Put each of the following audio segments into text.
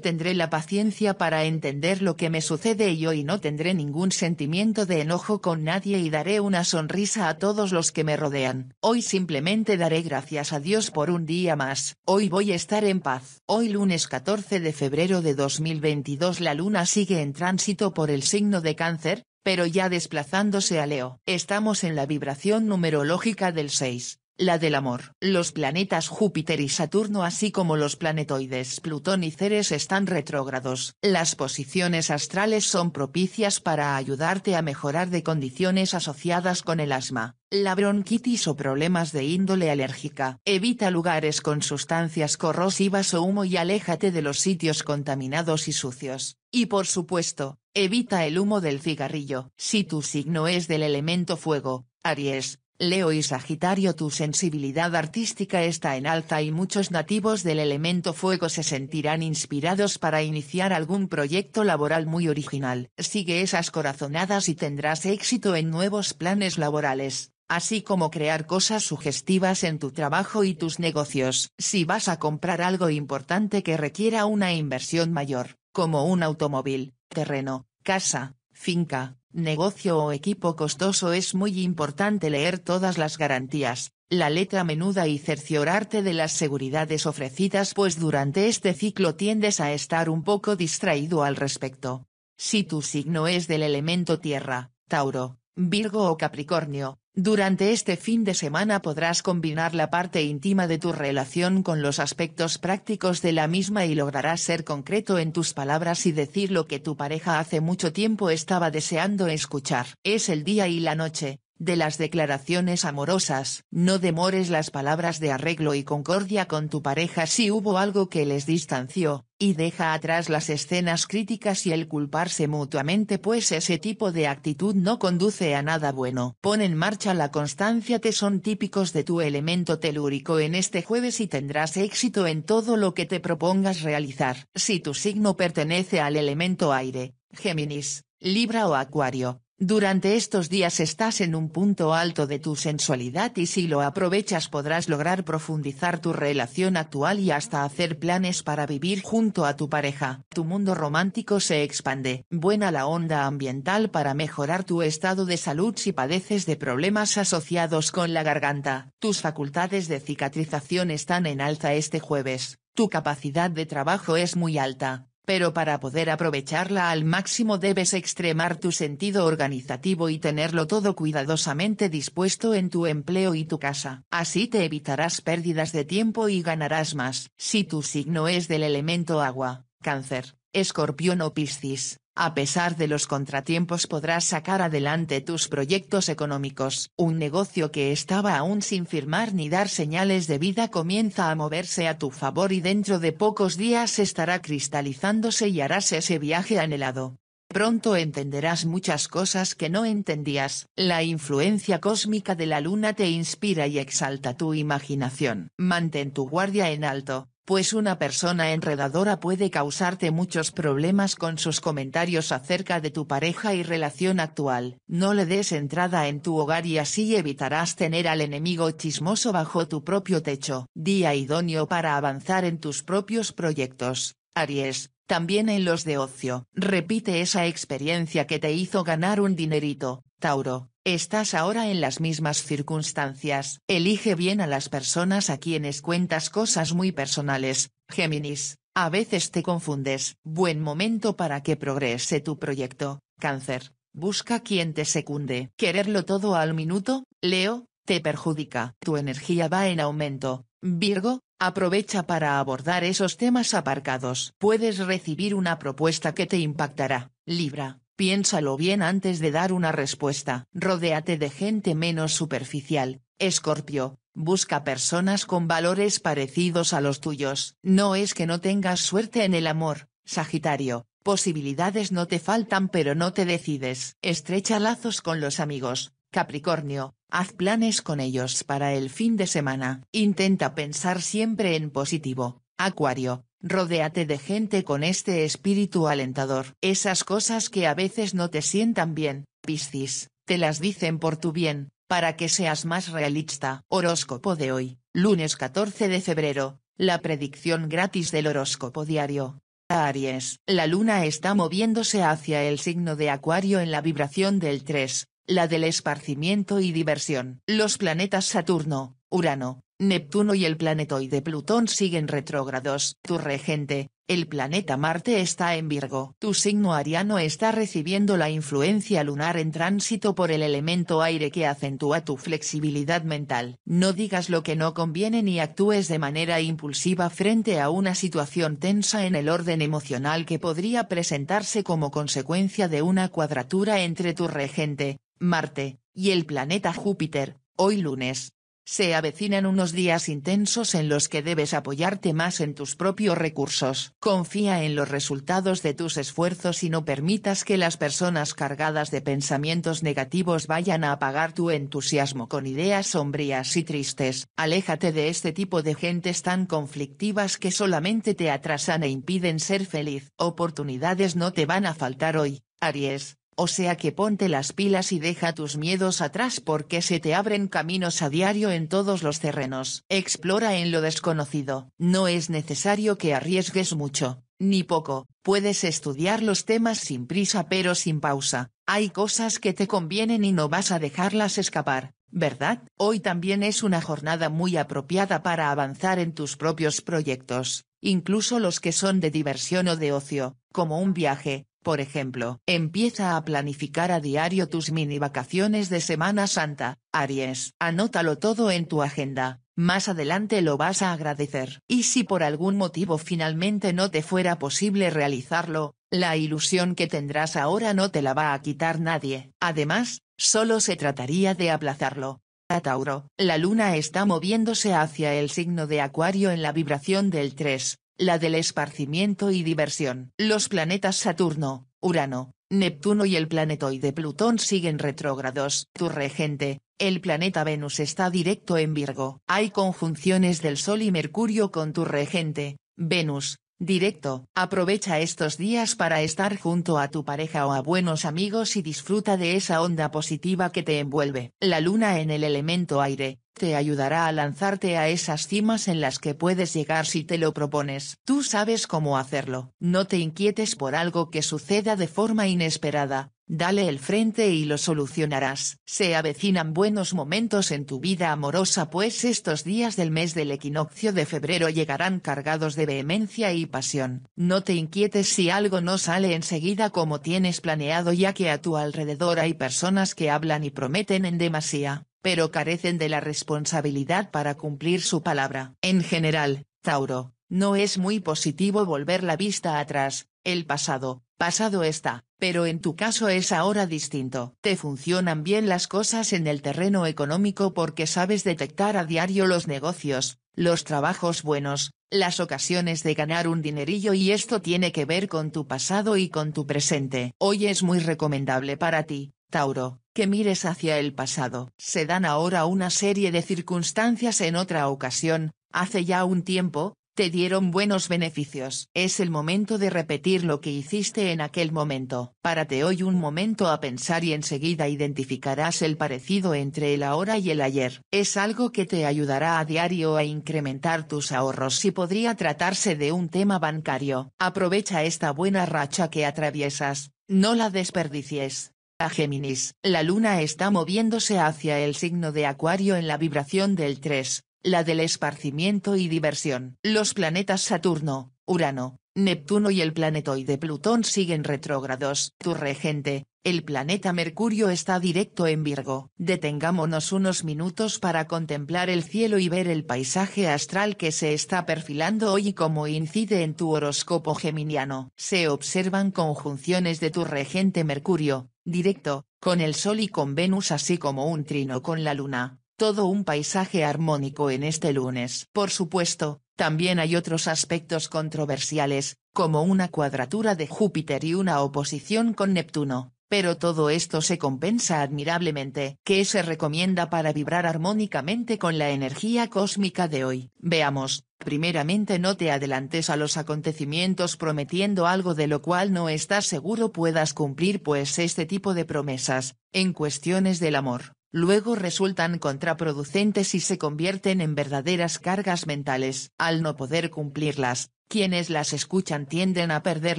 Tendré la paciencia para entender lo que me sucede y hoy no tendré ningún sentimiento de enojo con nadie y daré una sonrisa a todos los que me rodean. Hoy simplemente daré gracias a Dios por un día más. Hoy voy a estar en paz. Hoy lunes 14 de febrero de 2022 la luna sigue en tránsito por el signo de cáncer, pero ya desplazándose a Leo. Estamos en la vibración numerológica del 6 la del amor. Los planetas Júpiter y Saturno así como los planetoides Plutón y Ceres están retrógrados. Las posiciones astrales son propicias para ayudarte a mejorar de condiciones asociadas con el asma, la bronquitis o problemas de índole alérgica. Evita lugares con sustancias corrosivas o humo y aléjate de los sitios contaminados y sucios. Y por supuesto, evita el humo del cigarrillo. Si tu signo es del elemento fuego, Aries, Leo y Sagitario tu sensibilidad artística está en alza y muchos nativos del elemento fuego se sentirán inspirados para iniciar algún proyecto laboral muy original. Sigue esas corazonadas y tendrás éxito en nuevos planes laborales así como crear cosas sugestivas en tu trabajo y tus negocios. Si vas a comprar algo importante que requiera una inversión mayor, como un automóvil, terreno, casa, finca, negocio o equipo costoso es muy importante leer todas las garantías, la letra menuda y cerciorarte de las seguridades ofrecidas pues durante este ciclo tiendes a estar un poco distraído al respecto. Si tu signo es del elemento tierra, Tauro, Virgo o Capricornio, durante este fin de semana podrás combinar la parte íntima de tu relación con los aspectos prácticos de la misma y lograrás ser concreto en tus palabras y decir lo que tu pareja hace mucho tiempo estaba deseando escuchar. Es el día y la noche, de las declaraciones amorosas. No demores las palabras de arreglo y concordia con tu pareja si hubo algo que les distanció, y deja atrás las escenas críticas y el culparse mutuamente pues ese tipo de actitud no conduce a nada bueno. Pon en marcha la constancia te son típicos de tu elemento telúrico en este jueves y tendrás éxito en todo lo que te propongas realizar. Si tu signo pertenece al elemento aire, Géminis, Libra o Acuario, durante estos días estás en un punto alto de tu sensualidad y si lo aprovechas podrás lograr profundizar tu relación actual y hasta hacer planes para vivir junto a tu pareja. Tu mundo romántico se expande. Buena la onda ambiental para mejorar tu estado de salud si padeces de problemas asociados con la garganta. Tus facultades de cicatrización están en alza este jueves. Tu capacidad de trabajo es muy alta pero para poder aprovecharla al máximo debes extremar tu sentido organizativo y tenerlo todo cuidadosamente dispuesto en tu empleo y tu casa. Así te evitarás pérdidas de tiempo y ganarás más. Si tu signo es del elemento agua, cáncer, escorpión o piscis, a pesar de los contratiempos podrás sacar adelante tus proyectos económicos. Un negocio que estaba aún sin firmar ni dar señales de vida comienza a moverse a tu favor y dentro de pocos días estará cristalizándose y harás ese viaje anhelado. Pronto entenderás muchas cosas que no entendías. La influencia cósmica de la luna te inspira y exalta tu imaginación. Mantén tu guardia en alto pues una persona enredadora puede causarte muchos problemas con sus comentarios acerca de tu pareja y relación actual. No le des entrada en tu hogar y así evitarás tener al enemigo chismoso bajo tu propio techo. Día idóneo para avanzar en tus propios proyectos, Aries, también en los de ocio. Repite esa experiencia que te hizo ganar un dinerito, Tauro. Estás ahora en las mismas circunstancias. Elige bien a las personas a quienes cuentas cosas muy personales. Géminis, a veces te confundes. Buen momento para que progrese tu proyecto. Cáncer, busca quien te secunde. Quererlo todo al minuto, Leo, te perjudica. Tu energía va en aumento. Virgo, aprovecha para abordar esos temas aparcados. Puedes recibir una propuesta que te impactará. Libra, Piénsalo bien antes de dar una respuesta. Rodéate de gente menos superficial, Escorpio, busca personas con valores parecidos a los tuyos. No es que no tengas suerte en el amor, Sagitario, posibilidades no te faltan pero no te decides. Estrecha lazos con los amigos, Capricornio, haz planes con ellos para el fin de semana. Intenta pensar siempre en positivo, Acuario, Rodéate de gente con este espíritu alentador. Esas cosas que a veces no te sientan bien, Piscis, te las dicen por tu bien, para que seas más realista. Horóscopo de hoy, lunes 14 de febrero, la predicción gratis del horóscopo diario. Aries. La luna está moviéndose hacia el signo de Acuario en la vibración del 3, la del esparcimiento y diversión. Los planetas Saturno, Urano, Neptuno y el planetoide Plutón siguen retrógrados, tu regente, el planeta Marte está en Virgo. Tu signo ariano está recibiendo la influencia lunar en tránsito por el elemento aire que acentúa tu flexibilidad mental. No digas lo que no conviene ni actúes de manera impulsiva frente a una situación tensa en el orden emocional que podría presentarse como consecuencia de una cuadratura entre tu regente, Marte, y el planeta Júpiter, hoy lunes. Se avecinan unos días intensos en los que debes apoyarte más en tus propios recursos. Confía en los resultados de tus esfuerzos y no permitas que las personas cargadas de pensamientos negativos vayan a apagar tu entusiasmo con ideas sombrías y tristes. Aléjate de este tipo de gentes tan conflictivas que solamente te atrasan e impiden ser feliz. Oportunidades no te van a faltar hoy, Aries. O sea que ponte las pilas y deja tus miedos atrás porque se te abren caminos a diario en todos los terrenos. Explora en lo desconocido. No es necesario que arriesgues mucho, ni poco. Puedes estudiar los temas sin prisa pero sin pausa. Hay cosas que te convienen y no vas a dejarlas escapar. ¿Verdad? Hoy también es una jornada muy apropiada para avanzar en tus propios proyectos, incluso los que son de diversión o de ocio, como un viaje, por ejemplo, empieza a planificar a diario tus mini vacaciones de Semana Santa, Aries. Anótalo todo en tu agenda, más adelante lo vas a agradecer. Y si por algún motivo finalmente no te fuera posible realizarlo, la ilusión que tendrás ahora no te la va a quitar nadie. Además, solo se trataría de aplazarlo. A ah, Tauro, la luna está moviéndose hacia el signo de Acuario en la vibración del 3 la del esparcimiento y diversión. Los planetas Saturno, Urano, Neptuno y el planetoide Plutón siguen retrógrados. Tu regente, el planeta Venus está directo en Virgo. Hay conjunciones del Sol y Mercurio con tu regente, Venus, Directo. Aprovecha estos días para estar junto a tu pareja o a buenos amigos y disfruta de esa onda positiva que te envuelve. La luna en el elemento aire, te ayudará a lanzarte a esas cimas en las que puedes llegar si te lo propones. Tú sabes cómo hacerlo. No te inquietes por algo que suceda de forma inesperada, Dale el frente y lo solucionarás. Se avecinan buenos momentos en tu vida amorosa pues estos días del mes del equinoccio de febrero llegarán cargados de vehemencia y pasión. No te inquietes si algo no sale enseguida como tienes planeado ya que a tu alrededor hay personas que hablan y prometen en demasía, pero carecen de la responsabilidad para cumplir su palabra. En general, Tauro, no es muy positivo volver la vista atrás, el pasado, pasado está, pero en tu caso es ahora distinto. Te funcionan bien las cosas en el terreno económico porque sabes detectar a diario los negocios, los trabajos buenos, las ocasiones de ganar un dinerillo y esto tiene que ver con tu pasado y con tu presente. Hoy es muy recomendable para ti, Tauro, que mires hacia el pasado. Se dan ahora una serie de circunstancias en otra ocasión, hace ya un tiempo, te dieron buenos beneficios. Es el momento de repetir lo que hiciste en aquel momento. Párate hoy un momento a pensar y enseguida identificarás el parecido entre el ahora y el ayer. Es algo que te ayudará a diario a incrementar tus ahorros si podría tratarse de un tema bancario. Aprovecha esta buena racha que atraviesas, no la desperdicies. A Géminis, la luna está moviéndose hacia el signo de Acuario en la vibración del 3, la del esparcimiento y diversión. Los planetas Saturno, Urano, Neptuno y el planetoide Plutón siguen retrógrados. Tu regente, el planeta Mercurio está directo en Virgo. Detengámonos unos minutos para contemplar el cielo y ver el paisaje astral que se está perfilando hoy y cómo incide en tu horóscopo geminiano. Se observan conjunciones de tu regente Mercurio, directo, con el Sol y con Venus así como un trino con la Luna todo un paisaje armónico en este lunes. Por supuesto, también hay otros aspectos controversiales, como una cuadratura de Júpiter y una oposición con Neptuno, pero todo esto se compensa admirablemente. que se recomienda para vibrar armónicamente con la energía cósmica de hoy? Veamos, primeramente no te adelantes a los acontecimientos prometiendo algo de lo cual no estás seguro puedas cumplir pues este tipo de promesas, en cuestiones del amor luego resultan contraproducentes y se convierten en verdaderas cargas mentales. Al no poder cumplirlas, quienes las escuchan tienden a perder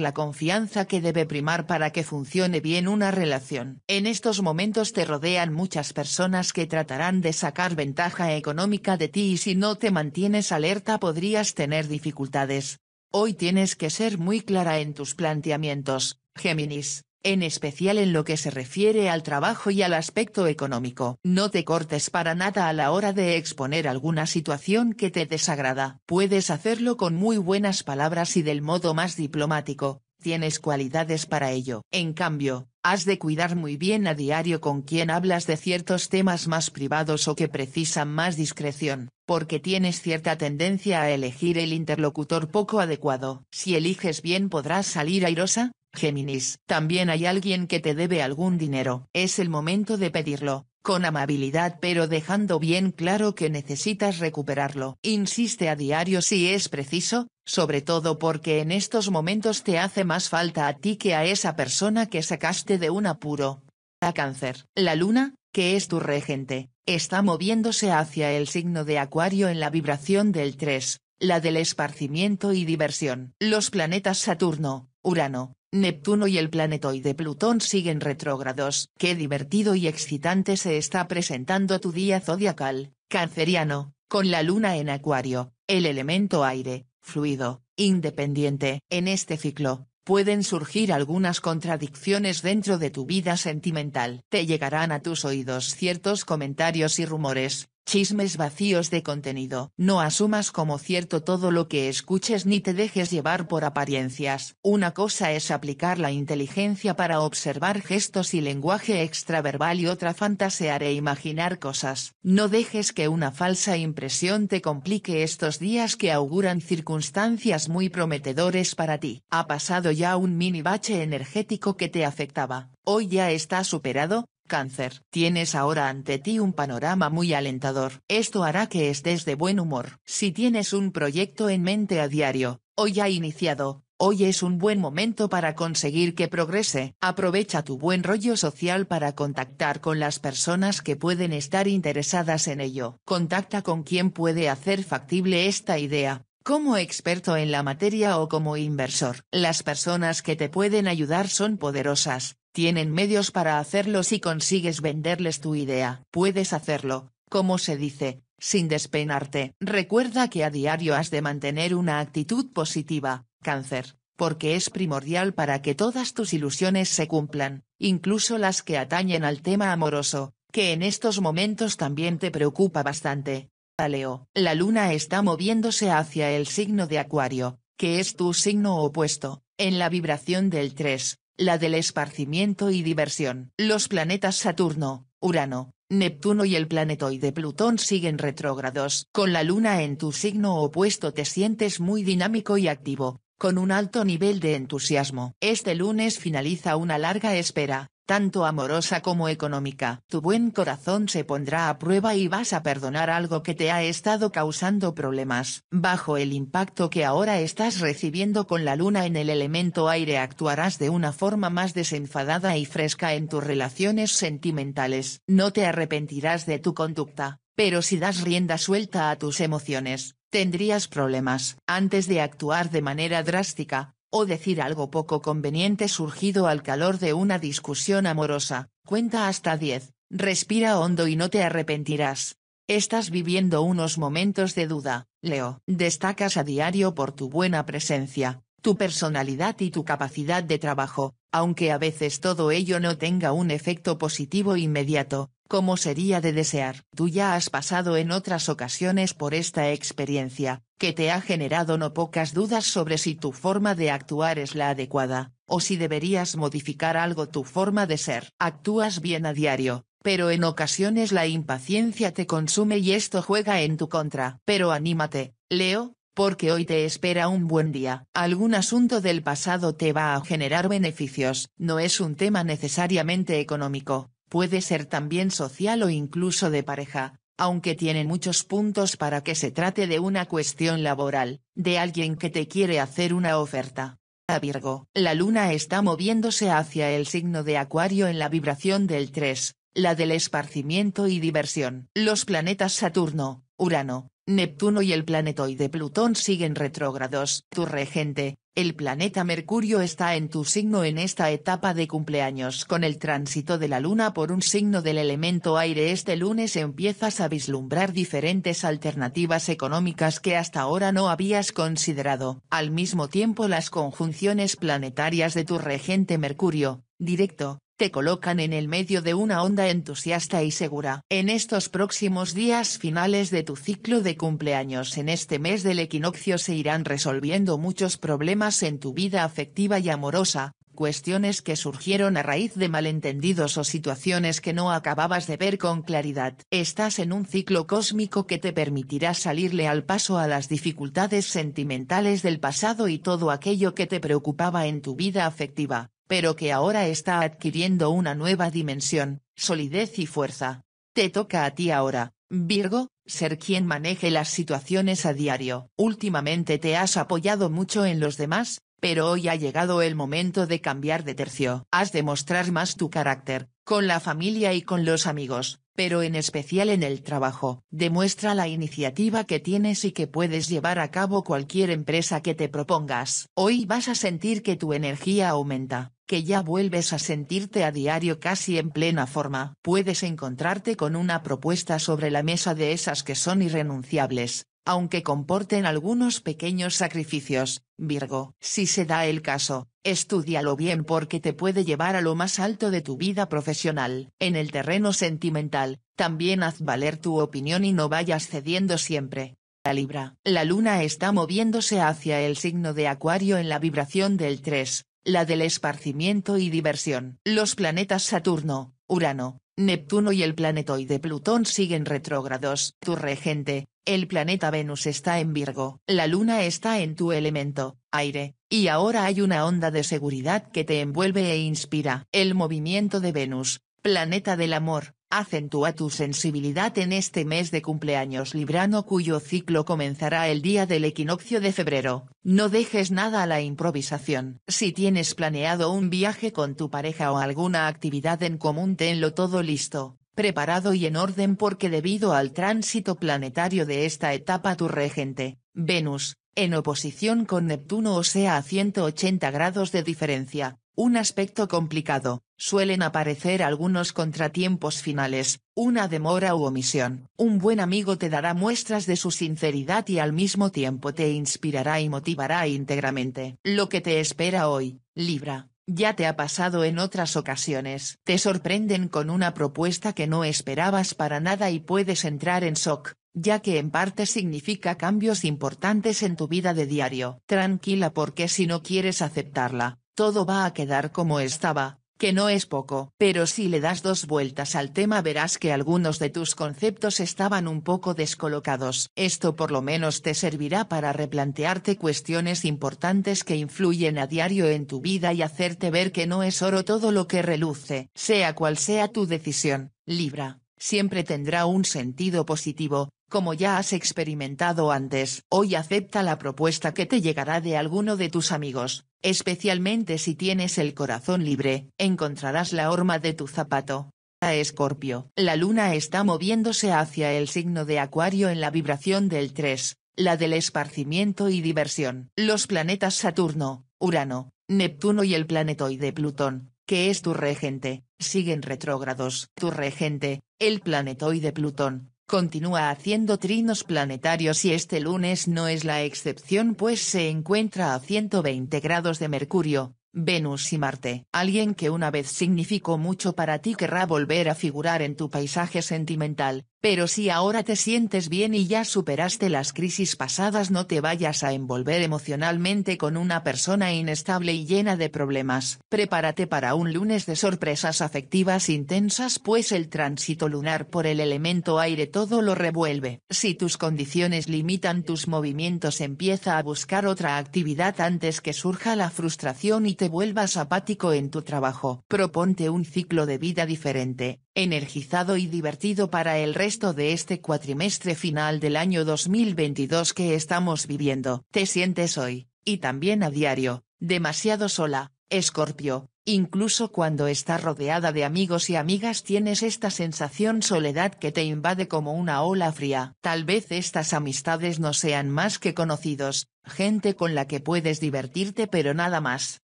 la confianza que debe primar para que funcione bien una relación. En estos momentos te rodean muchas personas que tratarán de sacar ventaja económica de ti y si no te mantienes alerta podrías tener dificultades. Hoy tienes que ser muy clara en tus planteamientos, Géminis en especial en lo que se refiere al trabajo y al aspecto económico. No te cortes para nada a la hora de exponer alguna situación que te desagrada. Puedes hacerlo con muy buenas palabras y del modo más diplomático, tienes cualidades para ello. En cambio, has de cuidar muy bien a diario con quien hablas de ciertos temas más privados o que precisan más discreción, porque tienes cierta tendencia a elegir el interlocutor poco adecuado. Si eliges bien podrás salir airosa, Géminis, también hay alguien que te debe algún dinero. Es el momento de pedirlo, con amabilidad pero dejando bien claro que necesitas recuperarlo. Insiste a diario si es preciso, sobre todo porque en estos momentos te hace más falta a ti que a esa persona que sacaste de un apuro. A cáncer. La luna, que es tu regente, está moviéndose hacia el signo de Acuario en la vibración del 3, la del esparcimiento y diversión. Los planetas Saturno, Urano, Neptuno y el planetoide Plutón siguen retrógrados. Qué divertido y excitante se está presentando tu día zodiacal, canceriano, con la luna en acuario, el elemento aire, fluido, independiente. En este ciclo, pueden surgir algunas contradicciones dentro de tu vida sentimental. Te llegarán a tus oídos ciertos comentarios y rumores, Chismes vacíos de contenido. No asumas como cierto todo lo que escuches ni te dejes llevar por apariencias. Una cosa es aplicar la inteligencia para observar gestos y lenguaje extraverbal y otra fantasear e imaginar cosas. No dejes que una falsa impresión te complique estos días que auguran circunstancias muy prometedores para ti. Ha pasado ya un mini bache energético que te afectaba. Hoy ya está superado, Cáncer, tienes ahora ante ti un panorama muy alentador. Esto hará que estés de buen humor. Si tienes un proyecto en mente a diario, hoy ya iniciado, hoy es un buen momento para conseguir que progrese. Aprovecha tu buen rollo social para contactar con las personas que pueden estar interesadas en ello. Contacta con quien puede hacer factible esta idea, como experto en la materia o como inversor. Las personas que te pueden ayudar son poderosas, tienen medios para hacerlo si consigues venderles tu idea. Puedes hacerlo, como se dice, sin despeinarte. Recuerda que a diario has de mantener una actitud positiva, cáncer, porque es primordial para que todas tus ilusiones se cumplan, incluso las que atañen al tema amoroso, que en estos momentos también te preocupa bastante. Paleo, la luna está moviéndose hacia el signo de Acuario, que es tu signo opuesto, en la vibración del 3, la del esparcimiento y diversión. Los planetas Saturno, Urano, Neptuno y el planetoide Plutón siguen retrógrados. Con la Luna en tu signo opuesto te sientes muy dinámico y activo, con un alto nivel de entusiasmo. Este lunes finaliza una larga espera, tanto amorosa como económica. Tu buen corazón se pondrá a prueba y vas a perdonar algo que te ha estado causando problemas. Bajo el impacto que ahora estás recibiendo con la luna en el elemento aire actuarás de una forma más desenfadada y fresca en tus relaciones sentimentales. No te arrepentirás de tu conducta, pero si das rienda suelta a tus emociones, tendrías problemas. Antes de actuar de manera drástica, o decir algo poco conveniente surgido al calor de una discusión amorosa, cuenta hasta 10, respira hondo y no te arrepentirás. Estás viviendo unos momentos de duda, Leo. Destacas a diario por tu buena presencia, tu personalidad y tu capacidad de trabajo, aunque a veces todo ello no tenga un efecto positivo inmediato, como sería de desear. Tú ya has pasado en otras ocasiones por esta experiencia, que te ha generado no pocas dudas sobre si tu forma de actuar es la adecuada, o si deberías modificar algo tu forma de ser. Actúas bien a diario, pero en ocasiones la impaciencia te consume y esto juega en tu contra. Pero anímate, Leo, porque hoy te espera un buen día. Algún asunto del pasado te va a generar beneficios. No es un tema necesariamente económico, Puede ser también social o incluso de pareja, aunque tiene muchos puntos para que se trate de una cuestión laboral, de alguien que te quiere hacer una oferta. A Virgo, la luna está moviéndose hacia el signo de Acuario en la vibración del 3, la del esparcimiento y diversión. Los planetas Saturno, Urano, Neptuno y el planetoide Plutón siguen retrógrados. Tu regente, el planeta Mercurio está en tu signo en esta etapa de cumpleaños con el tránsito de la Luna por un signo del elemento aire. Este lunes empiezas a vislumbrar diferentes alternativas económicas que hasta ahora no habías considerado. Al mismo tiempo las conjunciones planetarias de tu regente Mercurio, directo, te colocan en el medio de una onda entusiasta y segura. En estos próximos días finales de tu ciclo de cumpleaños en este mes del equinoccio se irán resolviendo muchos problemas en tu vida afectiva y amorosa, cuestiones que surgieron a raíz de malentendidos o situaciones que no acababas de ver con claridad. Estás en un ciclo cósmico que te permitirá salirle al paso a las dificultades sentimentales del pasado y todo aquello que te preocupaba en tu vida afectiva pero que ahora está adquiriendo una nueva dimensión, solidez y fuerza. Te toca a ti ahora, Virgo, ser quien maneje las situaciones a diario. Últimamente te has apoyado mucho en los demás, pero hoy ha llegado el momento de cambiar de tercio. Has de mostrar más tu carácter, con la familia y con los amigos pero en especial en el trabajo. Demuestra la iniciativa que tienes y que puedes llevar a cabo cualquier empresa que te propongas. Hoy vas a sentir que tu energía aumenta, que ya vuelves a sentirte a diario casi en plena forma. Puedes encontrarte con una propuesta sobre la mesa de esas que son irrenunciables, aunque comporten algunos pequeños sacrificios, Virgo, si se da el caso, estudialo bien porque te puede llevar a lo más alto de tu vida profesional. En el terreno sentimental, también haz valer tu opinión y no vayas cediendo siempre. La Libra. La luna está moviéndose hacia el signo de Acuario en la vibración del 3, la del esparcimiento y diversión. Los planetas Saturno, Urano, Neptuno y el planetoide Plutón siguen retrógrados. Tu regente, el planeta Venus está en Virgo, la luna está en tu elemento, aire, y ahora hay una onda de seguridad que te envuelve e inspira. El movimiento de Venus, planeta del amor, acentúa tu sensibilidad en este mes de cumpleaños librano cuyo ciclo comenzará el día del equinoccio de febrero. No dejes nada a la improvisación. Si tienes planeado un viaje con tu pareja o alguna actividad en común tenlo todo listo preparado y en orden porque debido al tránsito planetario de esta etapa tu regente, Venus, en oposición con Neptuno o sea a 180 grados de diferencia, un aspecto complicado, suelen aparecer algunos contratiempos finales, una demora u omisión. Un buen amigo te dará muestras de su sinceridad y al mismo tiempo te inspirará y motivará íntegramente. Lo que te espera hoy, Libra. Ya te ha pasado en otras ocasiones, te sorprenden con una propuesta que no esperabas para nada y puedes entrar en shock, ya que en parte significa cambios importantes en tu vida de diario. Tranquila porque si no quieres aceptarla, todo va a quedar como estaba, que no es poco. Pero si le das dos vueltas al tema verás que algunos de tus conceptos estaban un poco descolocados. Esto por lo menos te servirá para replantearte cuestiones importantes que influyen a diario en tu vida y hacerte ver que no es oro todo lo que reluce. Sea cual sea tu decisión, Libra, siempre tendrá un sentido positivo, como ya has experimentado antes. Hoy acepta la propuesta que te llegará de alguno de tus amigos, especialmente si tienes el corazón libre, encontrarás la horma de tu zapato. A Escorpio, la luna está moviéndose hacia el signo de Acuario en la vibración del 3, la del esparcimiento y diversión. Los planetas Saturno, Urano, Neptuno y el planetoide Plutón, que es tu regente, siguen retrógrados. Tu regente, el planetoide Plutón, Continúa haciendo trinos planetarios y este lunes no es la excepción pues se encuentra a 120 grados de Mercurio, Venus y Marte. Alguien que una vez significó mucho para ti querrá volver a figurar en tu paisaje sentimental, pero si ahora te sientes bien y ya superaste las crisis pasadas no te vayas a envolver emocionalmente con una persona inestable y llena de problemas. Prepárate para un lunes de sorpresas afectivas intensas pues el tránsito lunar por el elemento aire todo lo revuelve. Si tus condiciones limitan tus movimientos empieza a buscar otra actividad antes que surja la frustración y te vuelvas apático en tu trabajo. Proponte un ciclo de vida diferente, energizado y divertido para el resto de este cuatrimestre final del año 2022 que estamos viviendo. Te sientes hoy, y también a diario, demasiado sola, Escorpio, Incluso cuando estás rodeada de amigos y amigas tienes esta sensación soledad que te invade como una ola fría. Tal vez estas amistades no sean más que conocidos, gente con la que puedes divertirte pero nada más.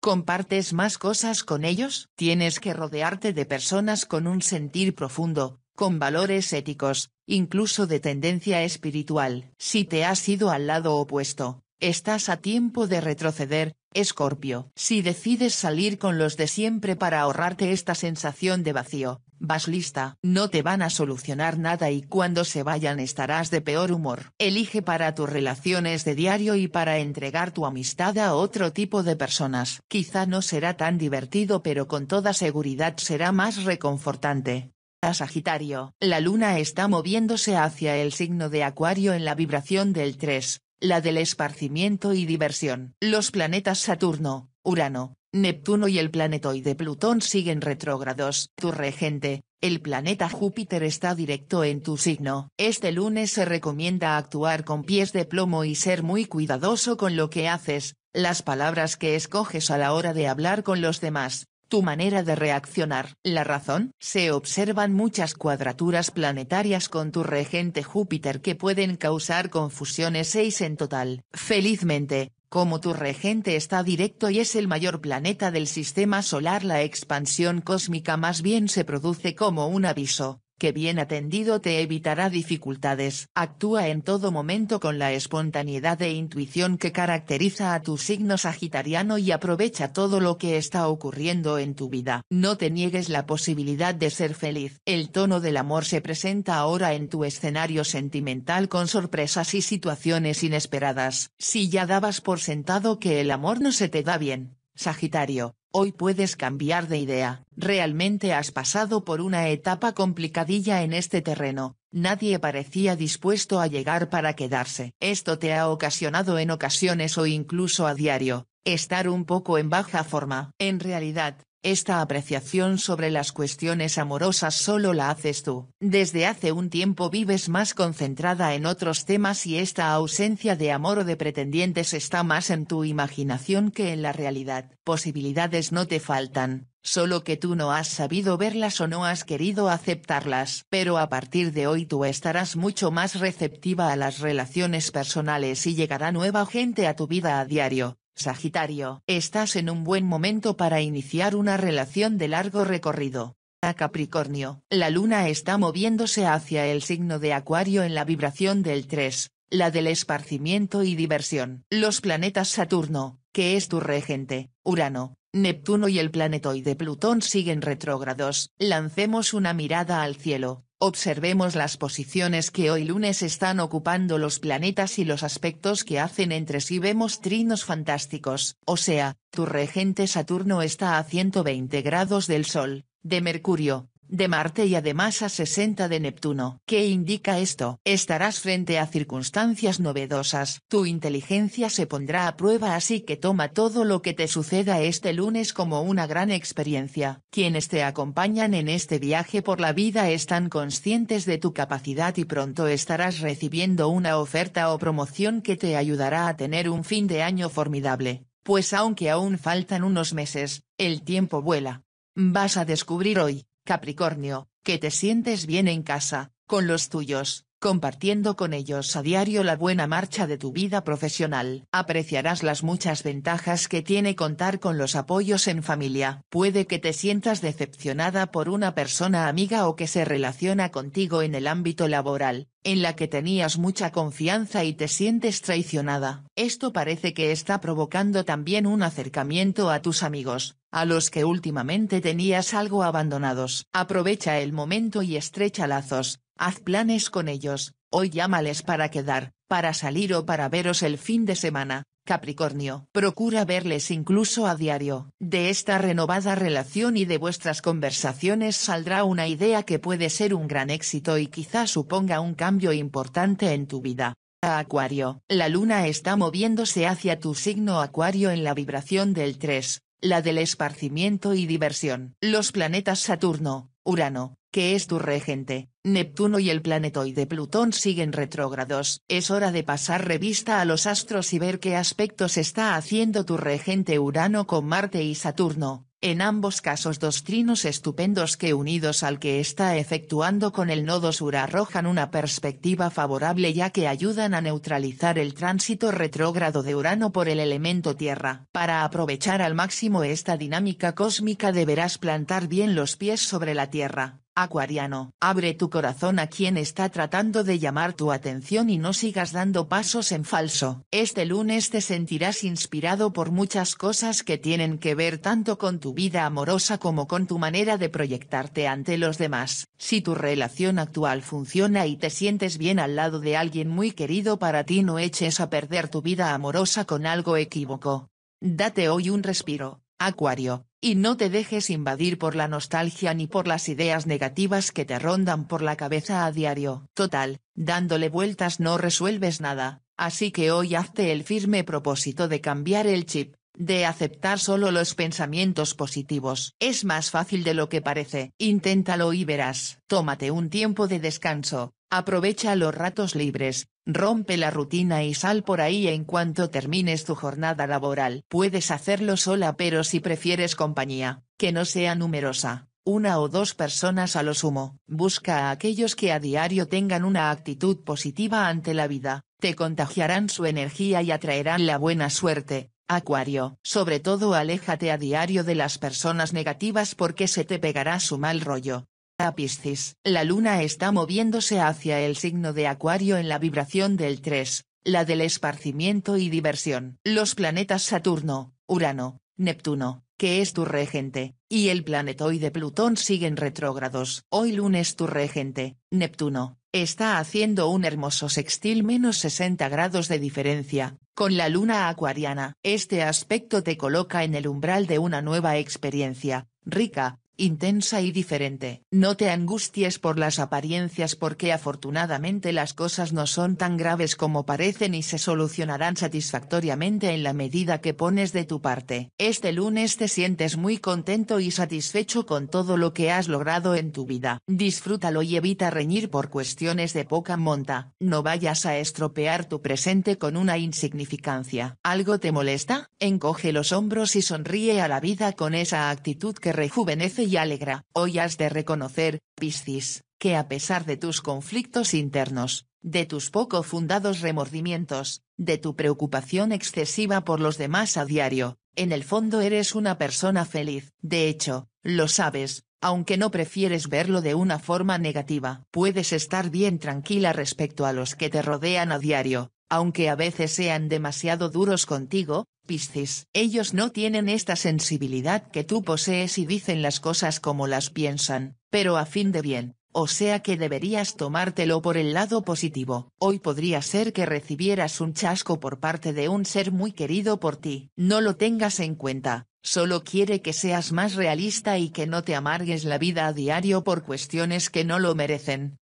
¿Compartes más cosas con ellos? Tienes que rodearte de personas con un sentir profundo, con valores éticos, incluso de tendencia espiritual. Si te has ido al lado opuesto, estás a tiempo de retroceder, Escorpio, si decides salir con los de siempre para ahorrarte esta sensación de vacío, vas lista, no te van a solucionar nada y cuando se vayan estarás de peor humor. Elige para tus relaciones de diario y para entregar tu amistad a otro tipo de personas. Quizá no será tan divertido pero con toda seguridad será más reconfortante. A Sagitario, la luna está moviéndose hacia el signo de Acuario en la vibración del 3, la del esparcimiento y diversión. Los planetas Saturno, Urano, Neptuno y el planetoide Plutón siguen retrógrados. Tu regente, el planeta Júpiter está directo en tu signo. Este lunes se recomienda actuar con pies de plomo y ser muy cuidadoso con lo que haces, las palabras que escoges a la hora de hablar con los demás tu manera de reaccionar. La razón, se observan muchas cuadraturas planetarias con tu regente Júpiter que pueden causar confusiones 6 en total. Felizmente, como tu regente está directo y es el mayor planeta del sistema solar, la expansión cósmica más bien se produce como un aviso, que bien atendido te evitará dificultades. Actúa en todo momento con la espontaneidad e intuición que caracteriza a tu signo sagitariano y aprovecha todo lo que está ocurriendo en tu vida. No te niegues la posibilidad de ser feliz. El tono del amor se presenta ahora en tu escenario sentimental con sorpresas y situaciones inesperadas. Si ya dabas por sentado que el amor no se te da bien, Sagitario, Hoy puedes cambiar de idea, realmente has pasado por una etapa complicadilla en este terreno, nadie parecía dispuesto a llegar para quedarse. Esto te ha ocasionado en ocasiones o incluso a diario, estar un poco en baja forma. En realidad, esta apreciación sobre las cuestiones amorosas solo la haces tú. Desde hace un tiempo vives más concentrada en otros temas y esta ausencia de amor o de pretendientes está más en tu imaginación que en la realidad. Posibilidades no te faltan, solo que tú no has sabido verlas o no has querido aceptarlas. Pero a partir de hoy tú estarás mucho más receptiva a las relaciones personales y llegará nueva gente a tu vida a diario Sagitario, estás en un buen momento para iniciar una relación de largo recorrido. A Capricornio, la luna está moviéndose hacia el signo de Acuario en la vibración del 3, la del esparcimiento y diversión. Los planetas Saturno, que es tu regente, Urano, Neptuno y el planetoide Plutón siguen retrógrados. Lancemos una mirada al cielo, Observemos las posiciones que hoy lunes están ocupando los planetas y los aspectos que hacen entre sí vemos trinos fantásticos, o sea, tu regente Saturno está a 120 grados del Sol, de Mercurio, de Marte y además a 60 de Neptuno. ¿Qué indica esto? Estarás frente a circunstancias novedosas, tu inteligencia se pondrá a prueba así que toma todo lo que te suceda este lunes como una gran experiencia. Quienes te acompañan en este viaje por la vida están conscientes de tu capacidad y pronto estarás recibiendo una oferta o promoción que te ayudará a tener un fin de año formidable. Pues aunque aún faltan unos meses, el tiempo vuela. Vas a descubrir hoy, Capricornio, que te sientes bien en casa, con los tuyos, compartiendo con ellos a diario la buena marcha de tu vida profesional. Apreciarás las muchas ventajas que tiene contar con los apoyos en familia. Puede que te sientas decepcionada por una persona amiga o que se relaciona contigo en el ámbito laboral, en la que tenías mucha confianza y te sientes traicionada. Esto parece que está provocando también un acercamiento a tus amigos, a los que últimamente tenías algo abandonados. Aprovecha el momento y estrecha lazos, haz planes con ellos, hoy llámales para quedar, para salir o para veros el fin de semana. Capricornio. Procura verles incluso a diario. De esta renovada relación y de vuestras conversaciones saldrá una idea que puede ser un gran éxito y quizá suponga un cambio importante en tu vida. A Acuario. La luna está moviéndose hacia tu signo Acuario en la vibración del 3, la del esparcimiento y diversión. Los planetas Saturno, Urano, que es tu regente, Neptuno y el planetoide Plutón siguen retrógrados. Es hora de pasar revista a los astros y ver qué aspectos está haciendo tu regente Urano con Marte y Saturno, en ambos casos dos trinos estupendos que unidos al que está efectuando con el nodo sur arrojan una perspectiva favorable ya que ayudan a neutralizar el tránsito retrógrado de Urano por el elemento Tierra. Para aprovechar al máximo esta dinámica cósmica deberás plantar bien los pies sobre la Tierra, Acuariano, abre tu corazón a quien está tratando de llamar tu atención y no sigas dando pasos en falso. Este lunes te sentirás inspirado por muchas cosas que tienen que ver tanto con tu vida amorosa como con tu manera de proyectarte ante los demás. Si tu relación actual funciona y te sientes bien al lado de alguien muy querido para ti no eches a perder tu vida amorosa con algo equívoco. Date hoy un respiro, Acuario, y no te dejes invadir por la nostalgia ni por las ideas negativas que te rondan por la cabeza a diario. Total, dándole vueltas no resuelves nada, así que hoy hazte el firme propósito de cambiar el chip, de aceptar solo los pensamientos positivos. Es más fácil de lo que parece. Inténtalo y verás. Tómate un tiempo de descanso, aprovecha los ratos libres, Rompe la rutina y sal por ahí en cuanto termines tu jornada laboral. Puedes hacerlo sola pero si prefieres compañía, que no sea numerosa, una o dos personas a lo sumo. Busca a aquellos que a diario tengan una actitud positiva ante la vida, te contagiarán su energía y atraerán la buena suerte. Acuario, sobre todo aléjate a diario de las personas negativas porque se te pegará su mal rollo, Apiscis. la luna está moviéndose hacia el signo de Acuario en la vibración del 3, la del esparcimiento y diversión. Los planetas Saturno, Urano, Neptuno, que es tu regente, y el planetoide Plutón siguen retrógrados. Hoy lunes tu regente, Neptuno, está haciendo un hermoso sextil menos 60 grados de diferencia, con la luna acuariana. Este aspecto te coloca en el umbral de una nueva experiencia, rica, intensa y diferente. No te angusties por las apariencias porque afortunadamente las cosas no son tan graves como parecen y se solucionarán satisfactoriamente en la medida que pones de tu parte. Este lunes te sientes muy contento y satisfecho con todo lo que has logrado en tu vida. Disfrútalo y evita reñir por cuestiones de poca monta. No vayas a estropear tu presente con una insignificancia. ¿Algo te molesta? Encoge los hombros y sonríe a la vida con esa actitud que rejuvenece y alegra. Hoy has de reconocer, Piscis, que a pesar de tus conflictos internos, de tus poco fundados remordimientos, de tu preocupación excesiva por los demás a diario, en el fondo eres una persona feliz. De hecho, lo sabes, aunque no prefieres verlo de una forma negativa. Puedes estar bien tranquila respecto a los que te rodean a diario, aunque a veces sean demasiado duros contigo, Piscis. Ellos no tienen esta sensibilidad que tú posees y dicen las cosas como las piensan, pero a fin de bien, o sea que deberías tomártelo por el lado positivo. Hoy podría ser que recibieras un chasco por parte de un ser muy querido por ti. No lo tengas en cuenta, solo quiere que seas más realista y que no te amargues la vida a diario por cuestiones que no lo merecen.